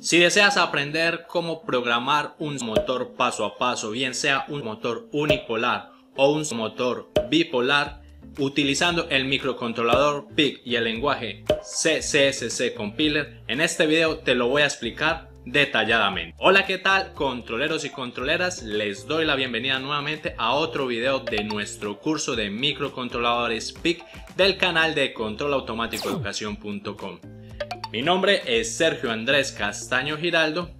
Si deseas aprender cómo programar un motor paso a paso, bien sea un motor unipolar o un motor bipolar, utilizando el microcontrolador PIC y el lenguaje CCSC Compiler, en este video te lo voy a explicar detalladamente. Hola, ¿qué tal controleros y controleras? Les doy la bienvenida nuevamente a otro video de nuestro curso de microcontroladores PIC del canal de controlautomáticoeducación.com. Mi nombre es Sergio Andrés Castaño Giraldo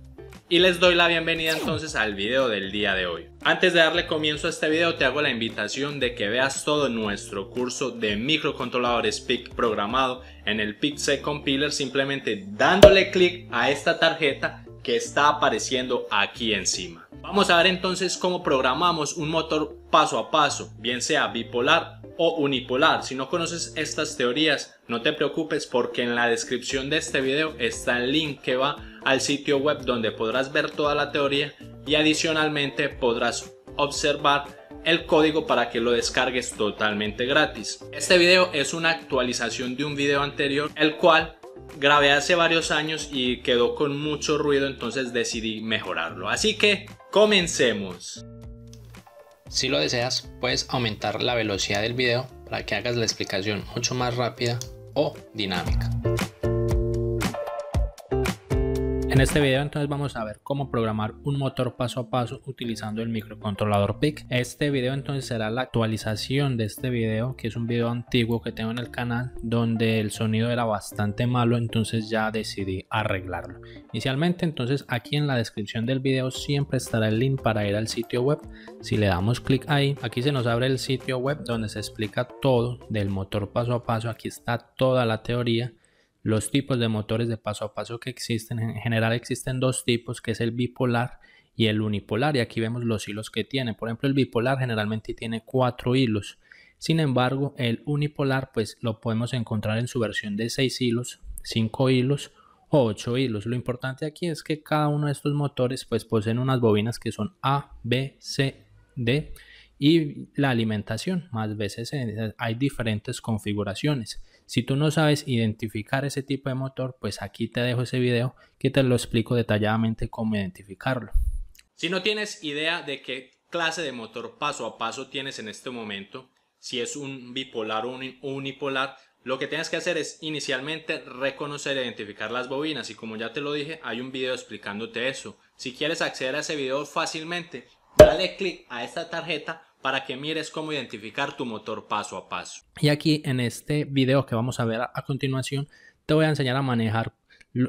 y les doy la bienvenida entonces al video del día de hoy. Antes de darle comienzo a este video te hago la invitación de que veas todo nuestro curso de microcontroladores PIC programado en el PIC Compiler simplemente dándole clic a esta tarjeta que está apareciendo aquí encima. Vamos a ver entonces cómo programamos un motor paso a paso, bien sea bipolar o unipolar. Si no conoces estas teorías, no te preocupes porque en la descripción de este video está el link que va al sitio web donde podrás ver toda la teoría y adicionalmente podrás observar el código para que lo descargues totalmente gratis. Este video es una actualización de un video anterior, el cual grabé hace varios años y quedó con mucho ruido, entonces decidí mejorarlo. Así que comencemos. Si lo deseas, puedes aumentar la velocidad del video para que hagas la explicación mucho más rápida o dinámica. En este video entonces vamos a ver cómo programar un motor paso a paso utilizando el microcontrolador PIC. Este video entonces será la actualización de este video que es un video antiguo que tengo en el canal donde el sonido era bastante malo entonces ya decidí arreglarlo. Inicialmente entonces aquí en la descripción del video siempre estará el link para ir al sitio web. Si le damos clic ahí aquí se nos abre el sitio web donde se explica todo del motor paso a paso. Aquí está toda la teoría los tipos de motores de paso a paso que existen. En general existen dos tipos, que es el bipolar y el unipolar. Y aquí vemos los hilos que tiene. Por ejemplo, el bipolar generalmente tiene cuatro hilos. Sin embargo, el unipolar pues lo podemos encontrar en su versión de seis hilos, cinco hilos o ocho hilos. Lo importante aquí es que cada uno de estos motores pues poseen unas bobinas que son A, B, C, D y la alimentación. Más veces hay diferentes configuraciones. Si tú no sabes identificar ese tipo de motor, pues aquí te dejo ese video que te lo explico detalladamente cómo identificarlo. Si no tienes idea de qué clase de motor paso a paso tienes en este momento, si es un bipolar o un unipolar, lo que tienes que hacer es inicialmente reconocer e identificar las bobinas y como ya te lo dije, hay un video explicándote eso. Si quieres acceder a ese video fácilmente, Dale clic a esta tarjeta para que mires cómo identificar tu motor paso a paso. Y aquí en este video que vamos a ver a continuación, te voy a enseñar a manejar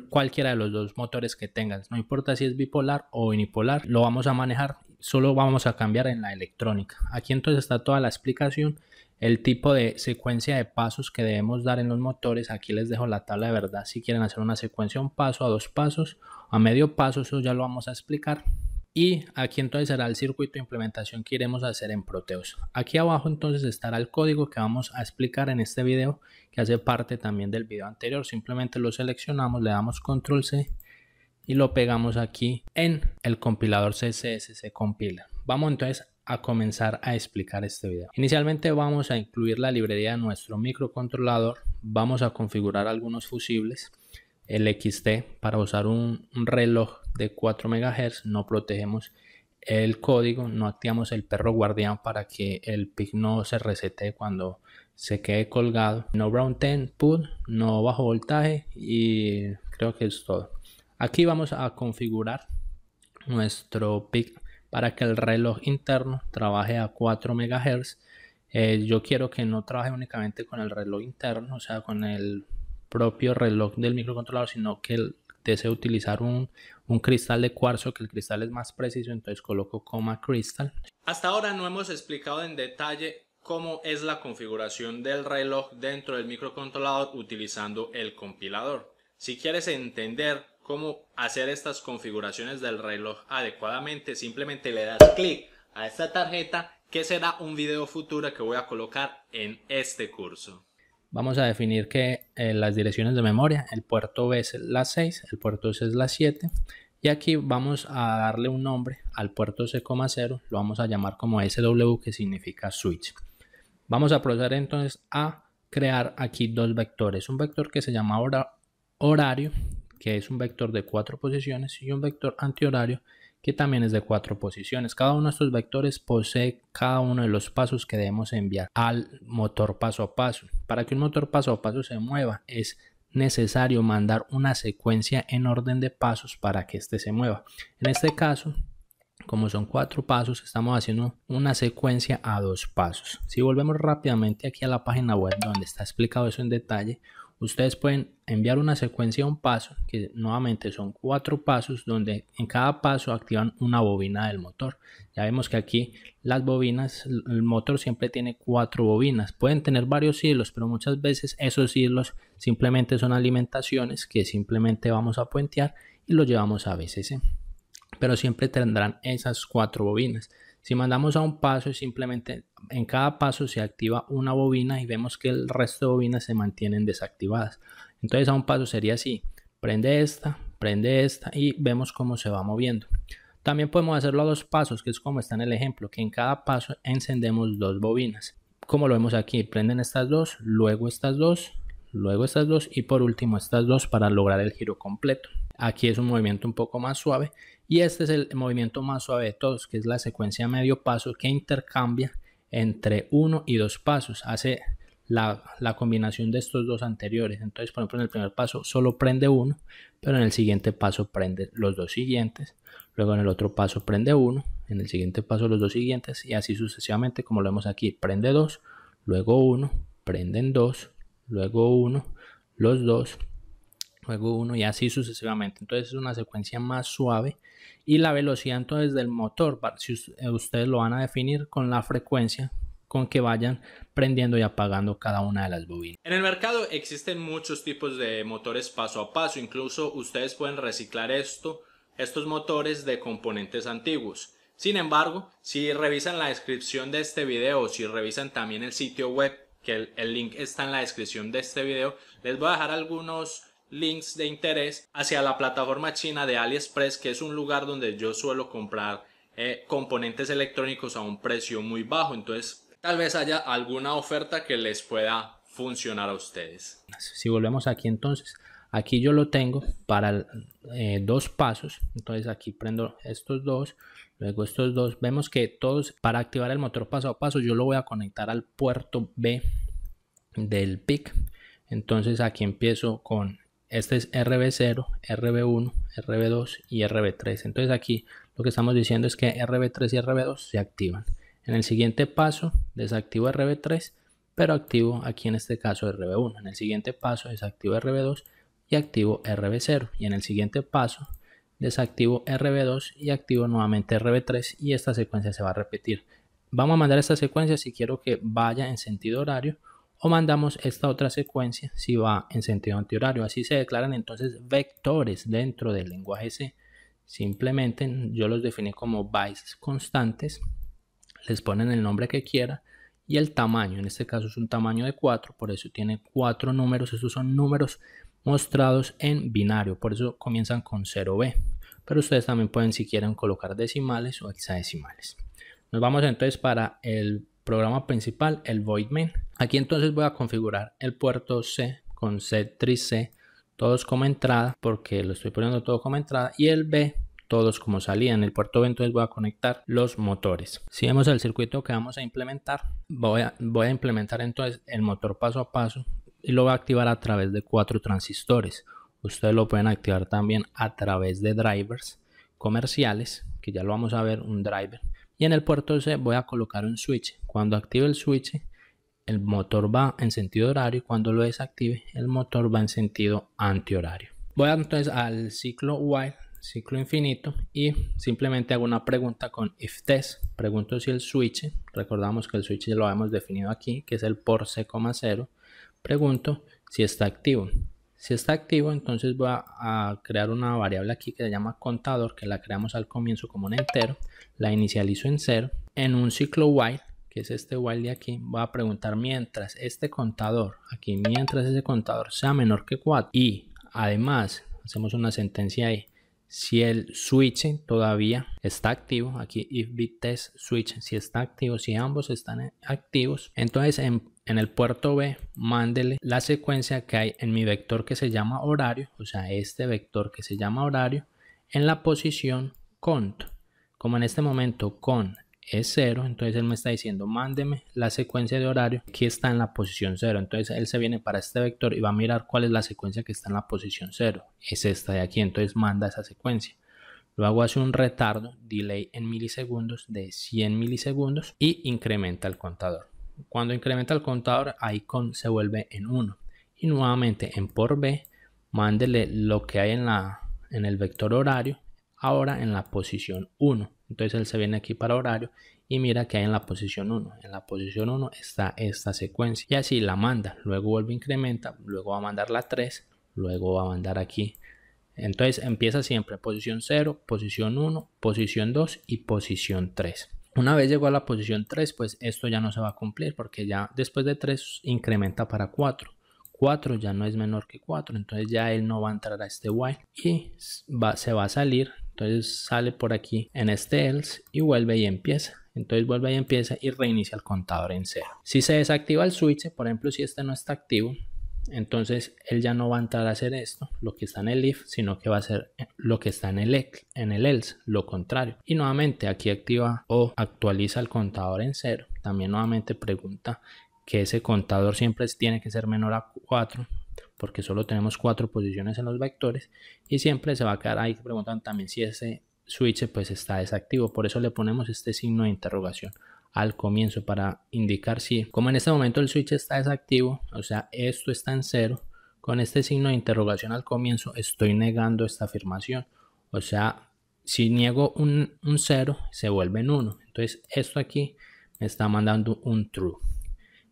cualquiera de los dos motores que tengas. No importa si es bipolar o unipolar, lo vamos a manejar, solo vamos a cambiar en la electrónica. Aquí entonces está toda la explicación, el tipo de secuencia de pasos que debemos dar en los motores. Aquí les dejo la tabla de verdad si quieren hacer una secuencia un paso, a dos pasos, a medio paso, eso ya lo vamos a explicar y aquí entonces será el circuito de implementación que iremos a hacer en Proteus. Aquí abajo entonces estará el código que vamos a explicar en este video que hace parte también del video anterior. Simplemente lo seleccionamos, le damos control C y lo pegamos aquí en el compilador CSS se compila. Vamos entonces a comenzar a explicar este video. Inicialmente vamos a incluir la librería de nuestro microcontrolador, vamos a configurar algunos fusibles el XT para usar un, reloj de 4 MHz no protegemos el código, no activamos el perro guardián para que el pic no se resete cuando se quede colgado. No brown 10 put, no bajo voltaje y creo que es todo. Aquí vamos a configurar nuestro pic para que el reloj interno trabaje a 4 MHz. Eh, yo quiero que no trabaje únicamente con el reloj interno, o sea, con el propio reloj del microcontrolador, sino que desea utilizar un, un, cristal de cuarzo, que el cristal es más preciso, entonces coloco coma cristal. Hasta ahora no hemos explicado en detalle cómo es la configuración del reloj dentro del microcontrolador utilizando el compilador. Si quieres entender cómo hacer estas configuraciones del reloj adecuadamente, simplemente le das clic a esta tarjeta que será un video futuro que voy a colocar en este curso vamos a definir que eh, las direcciones de memoria, el puerto B es la 6, el puerto C es la 7 y aquí vamos a darle un nombre al puerto C,0, lo vamos a llamar como SW que significa switch. Vamos a proceder entonces a crear aquí dos vectores, un vector que se llama horario, que es un vector de cuatro posiciones y un vector antihorario que también es de cuatro posiciones. Cada uno de estos vectores posee cada uno de los pasos que debemos enviar al motor paso a paso. Para que un motor paso a paso se mueva es necesario mandar una secuencia en orden de pasos para que éste se mueva. En este caso, como son cuatro pasos, estamos haciendo una secuencia a dos pasos. Si volvemos rápidamente aquí a la página web donde está explicado eso en detalle, Ustedes pueden enviar una secuencia a un paso, que nuevamente son cuatro pasos, donde en cada paso activan una bobina del motor. Ya vemos que aquí las bobinas, el motor siempre tiene cuatro bobinas. Pueden tener varios hilos, pero muchas veces esos hilos simplemente son alimentaciones que simplemente vamos a puentear y los llevamos a BCC. Pero siempre tendrán esas cuatro bobinas. Si mandamos a un paso, simplemente en cada paso se activa una bobina y vemos que el resto de bobinas se mantienen desactivadas. Entonces a un paso sería así, prende esta, prende esta y vemos cómo se va moviendo. También podemos hacerlo a dos pasos, que es como está en el ejemplo, que en cada paso encendemos dos bobinas. Como lo vemos aquí, prenden estas dos, luego estas dos, luego estas dos y por último estas dos para lograr el giro completo. Aquí es un movimiento un poco más suave y este es el movimiento más suave de todos, que es la secuencia medio paso que intercambia entre uno y dos pasos. Hace la, la, combinación de estos dos anteriores. Entonces, por ejemplo, en el primer paso solo prende uno, pero en el siguiente paso prende los dos siguientes. Luego en el otro paso prende uno, en el siguiente paso los dos siguientes y así sucesivamente como lo vemos aquí. Prende dos, luego uno, prenden dos, luego uno, los dos, juego uno y así sucesivamente. Entonces es una secuencia más suave y la velocidad entonces del motor, si eh, ustedes lo van a definir con la frecuencia con que vayan prendiendo y apagando cada una de las bobinas. En el mercado existen muchos tipos de motores paso a paso, incluso ustedes pueden reciclar esto, estos motores de componentes antiguos. Sin embargo, si revisan la descripción de este video, si revisan también el sitio web, que el, link está en la descripción de este video, les voy a dejar algunos links de interés hacia la plataforma china de AliExpress, que es un lugar donde yo suelo comprar eh, componentes electrónicos a un precio muy bajo. Entonces, tal vez haya alguna oferta que les pueda funcionar a ustedes. Si volvemos aquí entonces, aquí yo lo tengo para eh, dos pasos. Entonces aquí prendo estos dos, luego estos dos. Vemos que todos para activar el motor paso a paso, yo lo voy a conectar al puerto B del PIC. Entonces aquí empiezo con este es RB0, RB1, RB2 y RB3. Entonces aquí lo que estamos diciendo es que RB3 y RB2 se activan. En el siguiente paso desactivo RB3, pero activo aquí en este caso RB1. En el siguiente paso desactivo RB2 y activo RB0. Y en el siguiente paso desactivo RB2 y activo nuevamente RB3 y esta secuencia se va a repetir. Vamos a mandar esta secuencia si quiero que vaya en sentido horario o mandamos esta otra secuencia si va en sentido antihorario. Así se declaran entonces vectores dentro del lenguaje C. Simplemente yo los definí como bytes constantes, les ponen el nombre que quiera y el tamaño. En este caso es un tamaño de 4, por eso tiene 4 números. Estos son números mostrados en binario, por eso comienzan con 0B. Pero ustedes también pueden, si quieren, colocar decimales o hexadecimales. Nos vamos entonces para el programa principal, el void main. Aquí entonces voy a configurar el puerto C con C3C, todos como entrada, porque lo estoy poniendo todo como entrada, y el B todos como salida. En el puerto B entonces voy a conectar los motores. Si vemos el circuito que vamos a implementar, voy a, voy a implementar entonces el motor paso a paso y lo va a activar a través de cuatro transistores. Ustedes lo pueden activar también a través de drivers comerciales, que ya lo vamos a ver, un driver y en el puerto C voy a colocar un switch. Cuando active el switch, el motor va en sentido horario y cuando lo desactive, el motor va en sentido antihorario. Voy entonces al ciclo Y, ciclo infinito, y simplemente hago una pregunta con if test. Pregunto si el switch, recordamos que el switch lo hemos definido aquí, que es el por C,0. Pregunto si está activo. Si está activo, entonces va a crear una variable aquí que se llama contador, que la creamos al comienzo como un entero. La inicializo en 0 En un ciclo while, que es este while de aquí, voy a preguntar mientras este contador, aquí mientras ese contador sea menor que 4 y además hacemos una sentencia ahí, si el switch todavía está activo. Aquí if bit test switch, si está activo, si ambos están activos. Entonces en, el puerto B mándele la secuencia que hay en mi vector que se llama horario, o sea, este vector que se llama horario, en la posición cont. Como en este momento con es 0, entonces él me está diciendo, mándeme la secuencia de horario que está en la posición 0. Entonces él se viene para este vector y va a mirar cuál es la secuencia que está en la posición 0. Es esta de aquí, entonces manda esa secuencia. Luego hace un retardo, delay en milisegundos de 100 milisegundos y incrementa el contador. Cuando incrementa el contador, icon se vuelve en 1. Y nuevamente en por B, mándele lo que hay en, la, en el vector horario, ahora en la posición 1 entonces él se viene aquí para horario y mira que hay en la posición 1. En la posición 1 está esta secuencia. Y así la manda. Luego vuelve, incrementa. Luego va a mandar la 3. Luego va a mandar aquí. Entonces empieza siempre posición 0, posición 1, posición 2 y posición 3. Una vez llegó a la posición 3, pues esto ya no se va a cumplir porque ya después de 3 incrementa para 4. 4 ya no es menor que 4, entonces ya él no va a entrar a este while y se va a salir entonces sale por aquí en este else y vuelve y empieza. Entonces vuelve y empieza y reinicia el contador en cero. Si se desactiva el switch, por ejemplo, si este no está activo, entonces él ya no va a entrar a hacer esto, lo que está en el if, sino que va a hacer lo que está en el, en el else, lo contrario. Y nuevamente aquí activa o actualiza el contador en cero. También nuevamente pregunta que ese contador siempre tiene que ser menor a 4 porque solo tenemos cuatro posiciones en los vectores y siempre se va a quedar ahí que preguntan también si ese switch pues está desactivo por eso le ponemos este signo de interrogación al comienzo para indicar si como en este momento el switch está desactivo o sea esto está en cero con este signo de interrogación al comienzo estoy negando esta afirmación o sea si niego un, un cero se vuelve en uno entonces esto aquí me está mandando un true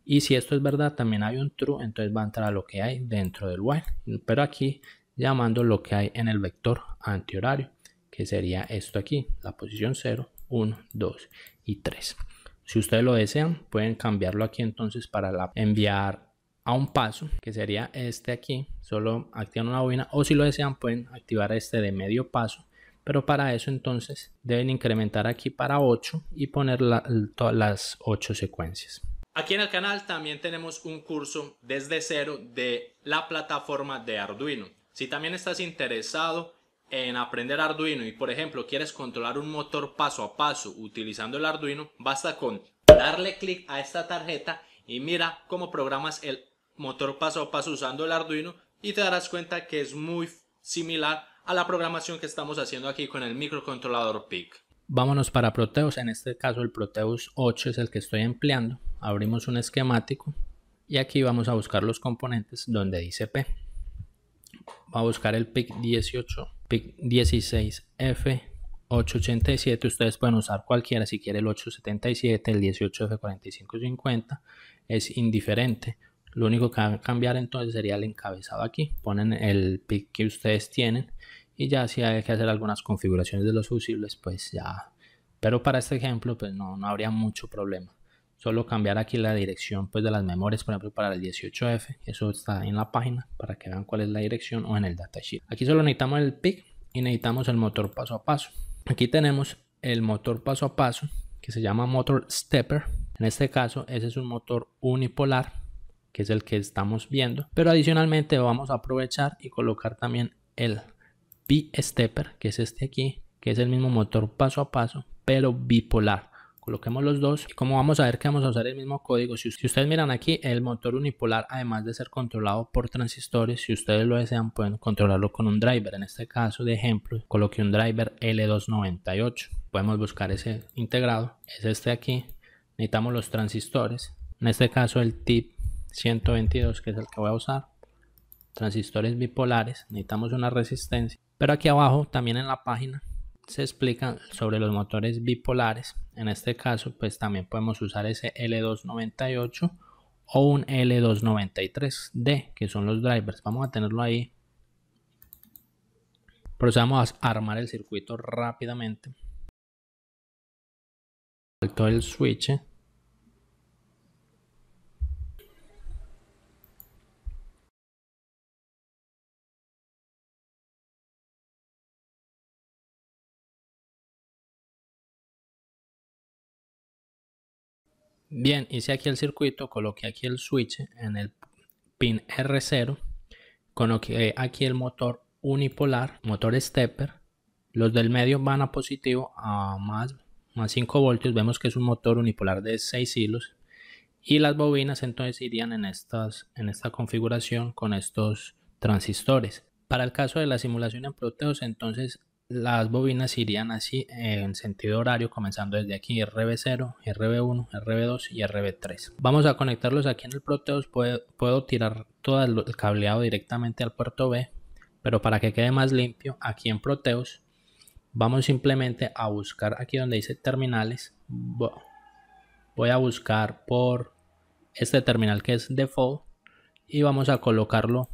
y si esto es verdad, también hay un true, entonces va a entrar a lo que hay dentro del while. Pero aquí llamando lo que hay en el vector antihorario, que sería esto aquí, la posición 0, 1, 2 y 3. Si ustedes lo desean, pueden cambiarlo aquí entonces para la, enviar a un paso, que sería este aquí, solo activan una bobina, o si lo desean pueden activar este de medio paso, pero para eso entonces deben incrementar aquí para 8 y poner las 8 secuencias. Aquí en el canal también tenemos un curso desde cero de la plataforma de Arduino. Si también estás interesado en aprender Arduino y por ejemplo quieres controlar un motor paso a paso utilizando el Arduino, basta con darle clic a esta tarjeta y mira cómo programas el motor paso a paso usando el Arduino y te darás cuenta que es muy similar a la programación que estamos haciendo aquí con el microcontrolador PIC. Vámonos para Proteus, en este caso el Proteus 8 es el que estoy empleando abrimos un esquemático y aquí vamos a buscar los componentes donde dice P. Va a buscar el PIC 18, PIC 16, F, 887. Ustedes pueden usar cualquiera, si quiere el 877, el 18F4550. Es indiferente. Lo único que van a cambiar entonces sería el encabezado aquí. Ponen el PIC que ustedes tienen y ya si hay que hacer algunas configuraciones de los fusibles, pues ya. Pero para este ejemplo, pues no, no habría mucho problema solo cambiar aquí la dirección pues de las memorias por ejemplo para el 18F eso está en la página para que vean cuál es la dirección o en el datasheet aquí solo necesitamos el PIC y necesitamos el motor paso a paso aquí tenemos el motor paso a paso que se llama motor stepper en este caso ese es un motor unipolar que es el que estamos viendo pero adicionalmente vamos a aprovechar y colocar también el B stepper que es este aquí que es el mismo motor paso a paso pero bipolar coloquemos los dos y como vamos a ver que vamos a usar el mismo código si, ustedes miran aquí el motor unipolar además de ser controlado por transistores si ustedes lo desean pueden controlarlo con un driver en este caso de ejemplo coloqué un driver L298 podemos buscar ese integrado es este aquí necesitamos los transistores en este caso el tip 122 que es el que voy a usar transistores bipolares necesitamos una resistencia pero aquí abajo también en la página se explican sobre los motores bipolares. En este caso, pues también podemos usar ese L298 o un L293D, que son los drivers. Vamos a tenerlo ahí. Procedamos a armar el circuito rápidamente. el switch. Bien, hice aquí el circuito, coloqué aquí el switch en el pin R0, coloqué aquí el motor unipolar, motor stepper, los del medio van a positivo a más, más 5 voltios, vemos que es un motor unipolar de 6 hilos y las bobinas entonces irían en, estas, en esta configuración con estos transistores. Para el caso de la simulación en Proteus entonces las bobinas irían así en sentido horario comenzando desde aquí RB0, RB1, RB2 y RB3. Vamos a conectarlos aquí en el Proteus, puedo, tirar todo el cableado directamente al puerto B, pero para que quede más limpio aquí en Proteus vamos simplemente a buscar aquí donde dice terminales, voy a buscar por este terminal que es default y vamos a colocarlo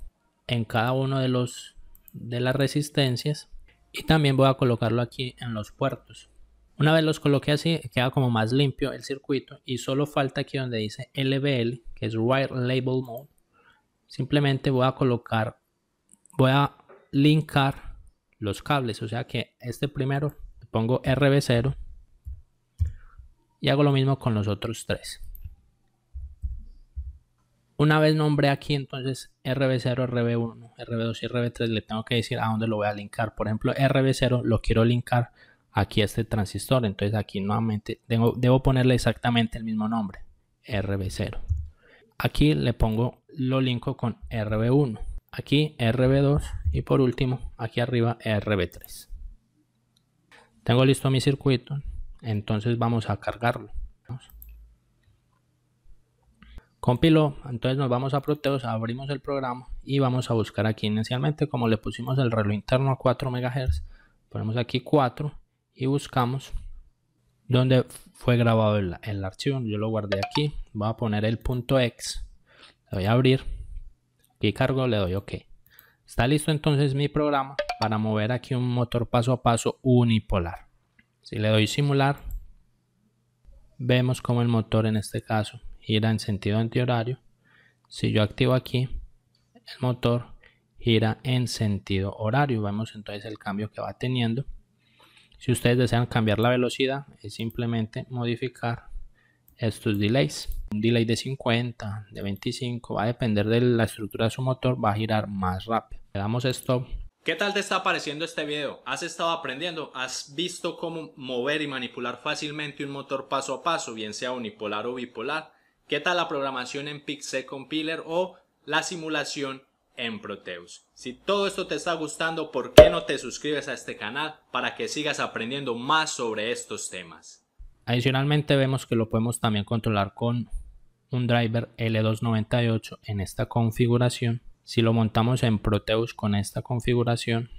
en cada uno de los de las resistencias y también voy a colocarlo aquí en los puertos. Una vez los coloqué así, queda como más limpio el circuito y solo falta aquí donde dice LBL, que es Wire Label Mode. Simplemente voy a colocar, voy a linkar los cables, o sea que este primero pongo RB0 y hago lo mismo con los otros tres. Una vez nombre aquí entonces RB0, RB1, RB2 y RB3, le tengo que decir a dónde lo voy a linkar. Por ejemplo, RB0 lo quiero linkar aquí a este transistor. Entonces aquí nuevamente tengo, debo ponerle exactamente el mismo nombre, RB0. Aquí le pongo, lo linko con RB1. Aquí RB2 y por último aquí arriba RB3. Tengo listo mi circuito, entonces vamos a cargarlo. Compiló, entonces nos vamos a Proteus, abrimos el programa y vamos a buscar aquí inicialmente como le pusimos el reloj interno a 4 MHz, ponemos aquí 4 y buscamos donde fue grabado el, archivo, yo lo guardé aquí, voy a poner el punto X. le voy a abrir, aquí cargo, le doy OK. Está listo entonces mi programa para mover aquí un motor paso a paso unipolar. Si le doy simular, vemos como el motor en este caso gira en sentido antihorario. Si yo activo aquí, el motor gira en sentido horario. Vemos entonces el cambio que va teniendo. Si ustedes desean cambiar la velocidad, es simplemente modificar estos delays. Un delay de 50, de 25, va a depender de la estructura de su motor, va a girar más rápido. Le damos stop. ¿Qué tal te está pareciendo este video? ¿Has estado aprendiendo? ¿Has visto cómo mover y manipular fácilmente un motor paso a paso, bien sea unipolar o bipolar? ¿Qué tal la programación en Pixel Compiler o la simulación en Proteus? Si todo esto te está gustando, ¿por qué no te suscribes a este canal para que sigas aprendiendo más sobre estos temas? Adicionalmente vemos que lo podemos también controlar con un driver L298 en esta configuración. Si lo montamos en Proteus con esta configuración,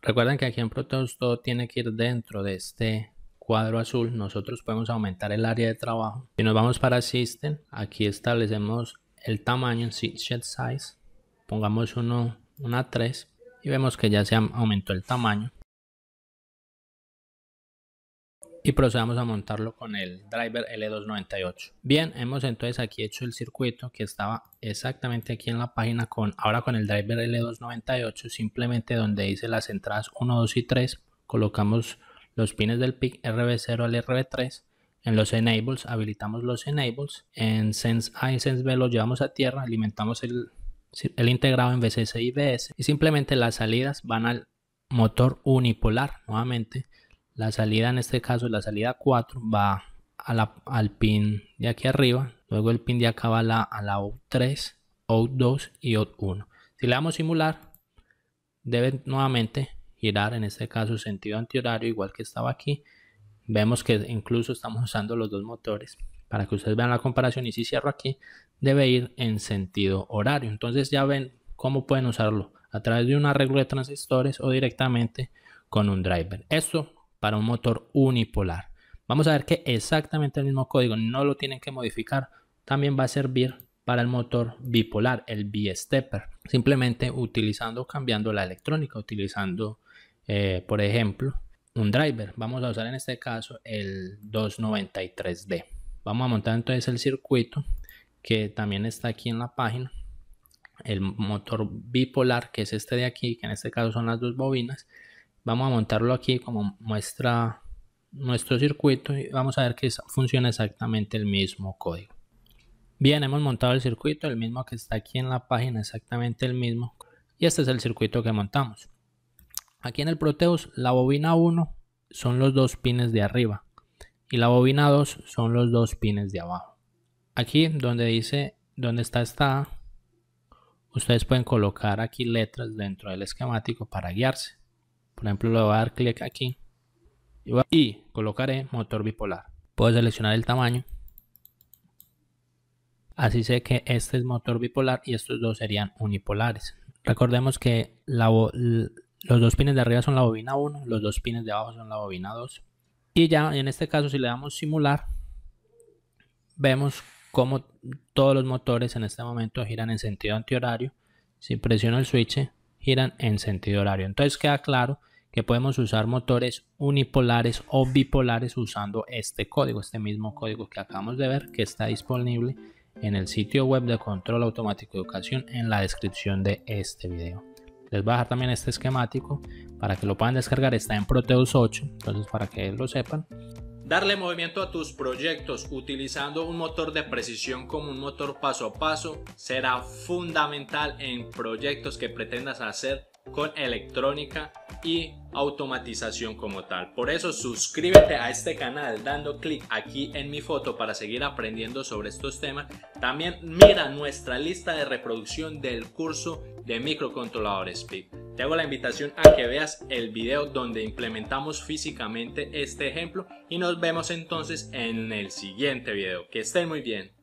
recuerden que aquí en Proteus todo tiene que ir dentro de este cuadro azul, nosotros podemos aumentar el área de trabajo. Si nos vamos para System, aquí establecemos el tamaño, Sheet Size, pongamos uno, una 3 y vemos que ya se aumentó el tamaño. Y procedamos a montarlo con el driver L298. Bien, hemos entonces aquí hecho el circuito que estaba exactamente aquí en la página con ahora con el driver L298, simplemente donde dice las entradas 1, 2 y 3, colocamos los pines del PIC RB0 al RB3. En los enables habilitamos los enables. En sense A y sense B los llevamos a tierra, alimentamos el, integrado en VCC y VS, Y simplemente las salidas van al motor unipolar nuevamente. La salida en este caso, la salida 4, va al pin de aquí arriba. Luego el pin de acá va a la, a 3 o 2 y OUT1. Si le damos simular, debe nuevamente girar en este caso sentido antihorario igual que estaba aquí vemos que incluso estamos usando los dos motores para que ustedes vean la comparación y si cierro aquí debe ir en sentido horario entonces ya ven cómo pueden usarlo a través de una arreglo de transistores o directamente con un driver esto para un motor unipolar vamos a ver que exactamente el mismo código no lo tienen que modificar también va a servir para el motor bipolar, el B-stepper, simplemente utilizando, cambiando la electrónica, utilizando eh, por ejemplo, un driver. Vamos a usar en este caso el 293D. Vamos a montar entonces el circuito que también está aquí en la página. El motor bipolar, que es este de aquí, que en este caso son las dos bobinas. Vamos a montarlo aquí como muestra nuestro circuito y vamos a ver que funciona exactamente el mismo código. Bien, hemos montado el circuito, el mismo que está aquí en la página, exactamente el mismo. Y este es el circuito que montamos. Aquí en el Proteus, la bobina 1 son los dos pines de arriba y la bobina 2 son los dos pines de abajo. Aquí donde dice dónde está esta ustedes pueden colocar aquí letras dentro del esquemático para guiarse. Por ejemplo, le voy a dar clic aquí y, colocaré e, motor bipolar. Puedo seleccionar el tamaño. Así sé que este es motor bipolar y estos dos serían unipolares. Recordemos que la, los dos pines de arriba son la bobina 1, los dos pines de abajo son la bobina 2. Y ya en este caso si le damos simular, vemos cómo todos los motores en este momento giran en sentido antihorario. Si presiono el switch, giran en sentido horario. Entonces queda claro que podemos usar motores unipolares o bipolares usando este código, este mismo código que acabamos de ver que está disponible en el sitio web de control automático de educación en la descripción de este video les voy a dejar también este esquemático para que lo puedan descargar. Está en Proteus 8, entonces para que lo sepan. Darle movimiento a tus proyectos utilizando un motor de precisión como un motor paso a paso será fundamental en proyectos que pretendas hacer con electrónica y automatización como tal. Por eso suscríbete a este canal dando clic aquí en mi foto para seguir aprendiendo sobre estos temas. También mira nuestra lista de reproducción del curso de microcontroladores PIC. Te hago la invitación a que veas el video donde implementamos físicamente este ejemplo y nos vemos entonces en el siguiente video. Que estén muy bien.